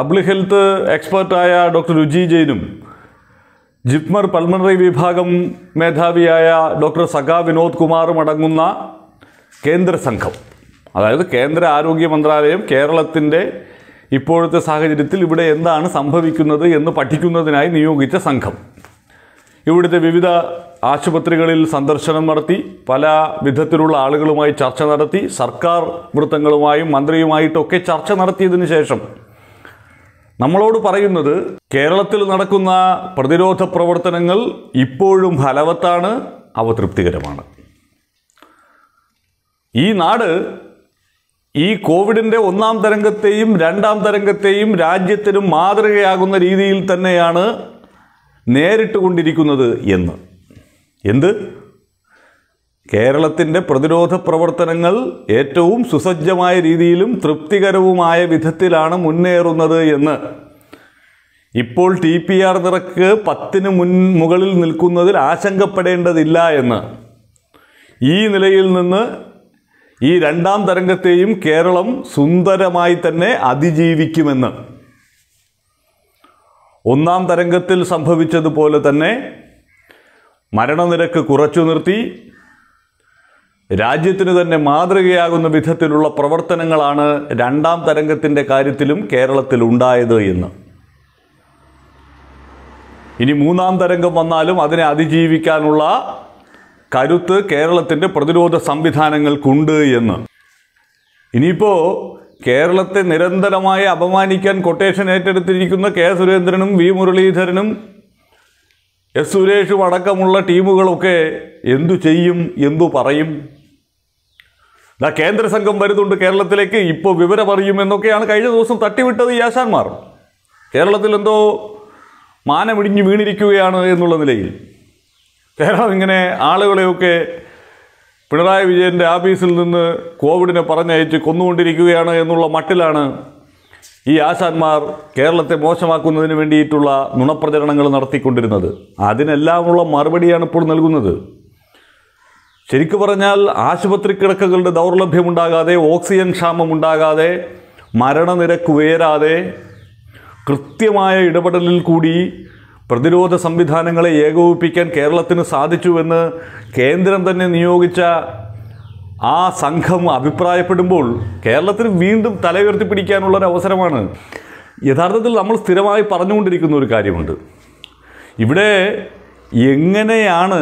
public health എക്സ്പേർട്ടായ doctor രുചി ജെയിനും JIPMER pulmonary വിഭാഗം മേധാവിയായ doctor സഖാ Vinod കുമാറും അടങ്ങുന്ന കേന്ദ്ര സംഘം അതായത് കേന്ദ്ര ആരോഗ്യ മന്ത്രാലയം കേരളത്തിൻ്റെ ഇപ്പോഴത്തെ സാഹചര്യത്തിൽ ഇവിടെ എന്താണ് സംഭവിക്കുന്നത് എന്ന് പഠിക്കുന്നതിനായി നിയോഗിച്ച സംഘം ഇവിടുത്തെ വിവിധ ആശുപത്രികളിൽ സന്ദർശനം നടത്തി പല വിധത്തിലുള്ള ആളുകളുമായി ചർച്ച നടത്തി സർക്കാർ വൃത്തങ്ങളുമായും മന്ത്രിയുമായിട്ടൊക്കെ ചർച്ച നടത്തിയതിനു ശേഷം നമ്മളോട് പറയുന്നത് കേരളത്തിൽ നടക്കുന്ന പ്രതിരോധ പ്രവർത്തനങ്ങൾ ഇപ്പോഴും ഫലവത്താണ് അവ തൃപ്തികരമാണ് ഈ നാട് ഈ കോവിഡിൻ്റെ ഒന്നാം തരംഗത്തെയും രണ്ടാം തരംഗത്തെയും രാജ്യത്തിനും മാതൃകയാകുന്ന രീതിയിൽ തന്നെയാണ് കൊണ്ടിരിക്കുന്നത് എന്ന് എന്ത് കേരളത്തിൻ്റെ പ്രതിരോധ പ്രവർത്തനങ്ങൾ ഏറ്റവും സുസജ്ജമായ രീതിയിലും തൃപ്തികരവുമായ വിധത്തിലാണ് മുന്നേറുന്നത് എന്ന് ഇപ്പോൾ ടി പി ആർ നിരക്ക് പത്തിന് മുൻ മുകളിൽ നിൽക്കുന്നതിൽ ആശങ്കപ്പെടേണ്ടതില്ല എന്ന് ഈ നിലയിൽ നിന്ന് ഈ രണ്ടാം തരംഗത്തെയും കേരളം സുന്ദരമായി തന്നെ അതിജീവിക്കുമെന്ന് ഒന്നാം തരംഗത്തിൽ സംഭവിച്ചതുപോലെ തന്നെ മരണനിരക്ക് കുറച്ചു നിർത്തി രാജ്യത്തിന് തന്നെ മാതൃകയാകുന്ന വിധത്തിലുള്ള പ്രവർത്തനങ്ങളാണ് രണ്ടാം തരംഗത്തിൻ്റെ കാര്യത്തിലും കേരളത്തിൽ ഉണ്ടായത് എന്ന് ഇനി മൂന്നാം തരംഗം വന്നാലും അതിനെ അതിജീവിക്കാനുള്ള കരുത്ത് കേരളത്തിൻ്റെ പ്രതിരോധ സംവിധാനങ്ങൾക്കുണ്ട് എന്ന് ഇനിയിപ്പോൾ കേരളത്തെ നിരന്തരമായി അപമാനിക്കാൻ കൊട്ടേഷൻ ഏറ്റെടുത്തിരിക്കുന്ന കെ സുരേന്ദ്രനും വി മുരളീധരനും എസ് സുരേഷും അടക്കമുള്ള ടീമുകളൊക്കെ എന്തു ചെയ്യും എന്തു പറയും ദാ കേന്ദ്ര സംഘം വരുന്നുണ്ട് കേരളത്തിലേക്ക് ഇപ്പോൾ അറിയും എന്നൊക്കെയാണ് കഴിഞ്ഞ ദിവസം തട്ടിവിട്ടത് യാശാന്മാർ കേരളത്തിൽ എന്തോ മാനമിടിഞ്ഞ് വീണിരിക്കുകയാണ് എന്നുള്ള നിലയിൽ കേരളം ഇങ്ങനെ ആളുകളെയൊക്കെ പിണറായി വിജയൻ്റെ ആഫീസിൽ നിന്ന് കോവിഡിനെ പറഞ്ഞയച്ച് കൊന്നുകൊണ്ടിരിക്കുകയാണ് എന്നുള്ള മട്ടിലാണ് ഈ ആശാന്മാർ കേരളത്തെ മോശമാക്കുന്നതിന് വേണ്ടിയിട്ടുള്ള നുണപ്രചരണങ്ങൾ നടത്തിക്കൊണ്ടിരുന്നത് അതിനെല്ലാമുള്ള മറുപടിയാണ് ഇപ്പോൾ നൽകുന്നത് ശരിക്കു പറഞ്ഞാൽ ആശുപത്രി കിടക്കകളുടെ ദൗർലഭ്യമുണ്ടാകാതെ ഓക്സിജൻ ക്ഷാമം ഉണ്ടാകാതെ മരണനിരക്ക് ഉയരാതെ കൃത്യമായ ഇടപെടലിൽ കൂടി പ്രതിരോധ സംവിധാനങ്ങളെ ഏകോപിപ്പിക്കാൻ കേരളത്തിന് സാധിച്ചുവെന്ന് കേന്ദ്രം തന്നെ നിയോഗിച്ച ആ സംഘം അഭിപ്രായപ്പെടുമ്പോൾ കേരളത്തിന് വീണ്ടും തല ഉയർത്തിപ്പിടിക്കാനുള്ളൊരു അവസരമാണ് യഥാർത്ഥത്തിൽ നമ്മൾ സ്ഥിരമായി പറഞ്ഞുകൊണ്ടിരിക്കുന്ന ഒരു കാര്യമുണ്ട് ഇവിടെ എങ്ങനെയാണ്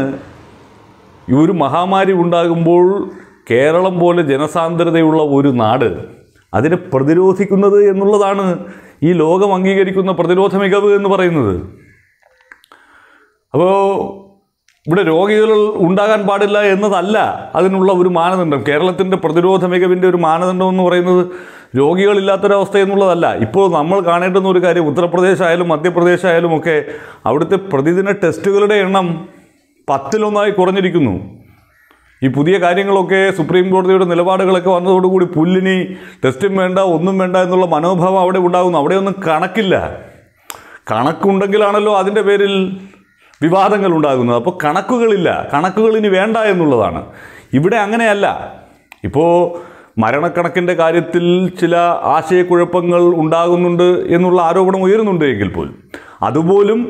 ഈ ഒരു മഹാമാരി ഉണ്ടാകുമ്പോൾ കേരളം പോലെ ജനസാന്ദ്രതയുള്ള ഒരു നാട് അതിനെ പ്രതിരോധിക്കുന്നത് എന്നുള്ളതാണ് ഈ ലോകം അംഗീകരിക്കുന്ന പ്രതിരോധ മികവ് എന്ന് പറയുന്നത് അപ്പോൾ ഇവിടെ രോഗികൾ ഉണ്ടാകാൻ പാടില്ല എന്നതല്ല അതിനുള്ള ഒരു മാനദണ്ഡം കേരളത്തിൻ്റെ പ്രതിരോധ മികവിൻ്റെ ഒരു മാനദണ്ഡം എന്ന് പറയുന്നത് രോഗികളില്ലാത്തൊരവസ്ഥ എന്നുള്ളതല്ല ഇപ്പോൾ നമ്മൾ കാണേണ്ടുന്ന ഒരു കാര്യം ഉത്തർപ്രദേശ് ആയാലും മധ്യപ്രദേശ് ആയാലും ഒക്കെ അവിടുത്തെ പ്രതിദിന ടെസ്റ്റുകളുടെ എണ്ണം പത്തിലൊന്നായി കുറഞ്ഞിരിക്കുന്നു ഈ പുതിയ കാര്യങ്ങളൊക്കെ സുപ്രീം കോടതിയുടെ നിലപാടുകളൊക്കെ വന്നതോടുകൂടി പുല്ലിനി ടെസ്റ്റും വേണ്ട ഒന്നും വേണ്ട എന്നുള്ള മനോഭാവം അവിടെ ഉണ്ടാകുന്നു അവിടെയൊന്നും കണക്കില്ല കണക്കുണ്ടെങ്കിലാണല്ലോ അതിൻ്റെ പേരിൽ വിവാദങ്ങൾ ഉണ്ടാകുന്നത് അപ്പോൾ കണക്കുകളില്ല കണക്കുകളിനി വേണ്ട എന്നുള്ളതാണ് ഇവിടെ അങ്ങനെയല്ല ഇപ്പോൾ മരണക്കണക്കിൻ്റെ കാര്യത്തിൽ ചില ആശയക്കുഴപ്പങ്ങൾ ഉണ്ടാകുന്നുണ്ട് എന്നുള്ള ആരോപണം ഉയരുന്നുണ്ട് എങ്കിൽ പോലും അതുപോലും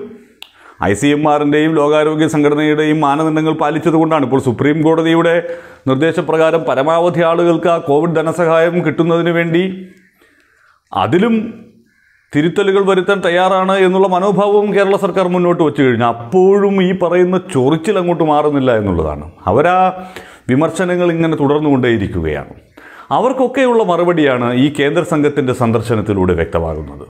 ഐ സി എം ആറിൻ്റെയും ലോകാരോഗ്യ സംഘടനയുടെയും മാനദണ്ഡങ്ങൾ പാലിച്ചതുകൊണ്ടാണ് ഇപ്പോൾ സുപ്രീം കോടതിയുടെ നിർദ്ദേശപ്രകാരം പരമാവധി ആളുകൾക്ക് ആ കോവിഡ് ധനസഹായം കിട്ടുന്നതിന് വേണ്ടി അതിലും തിരുത്തലുകൾ വരുത്താൻ തയ്യാറാണ് എന്നുള്ള മനോഭാവവും കേരള സർക്കാർ മുന്നോട്ട് വെച്ചു കഴിഞ്ഞു അപ്പോഴും ഈ പറയുന്ന ചൊറിച്ചിൽ അങ്ങോട്ട് മാറുന്നില്ല എന്നുള്ളതാണ് അവരാ വിമർശനങ്ങൾ ഇങ്ങനെ തുടർന്നുകൊണ്ടേയിരിക്കുകയാണ് അവർക്കൊക്കെയുള്ള മറുപടിയാണ് ഈ കേന്ദ്ര സംഘത്തിൻ്റെ സന്ദർശനത്തിലൂടെ വ്യക്തമാകുന്നത്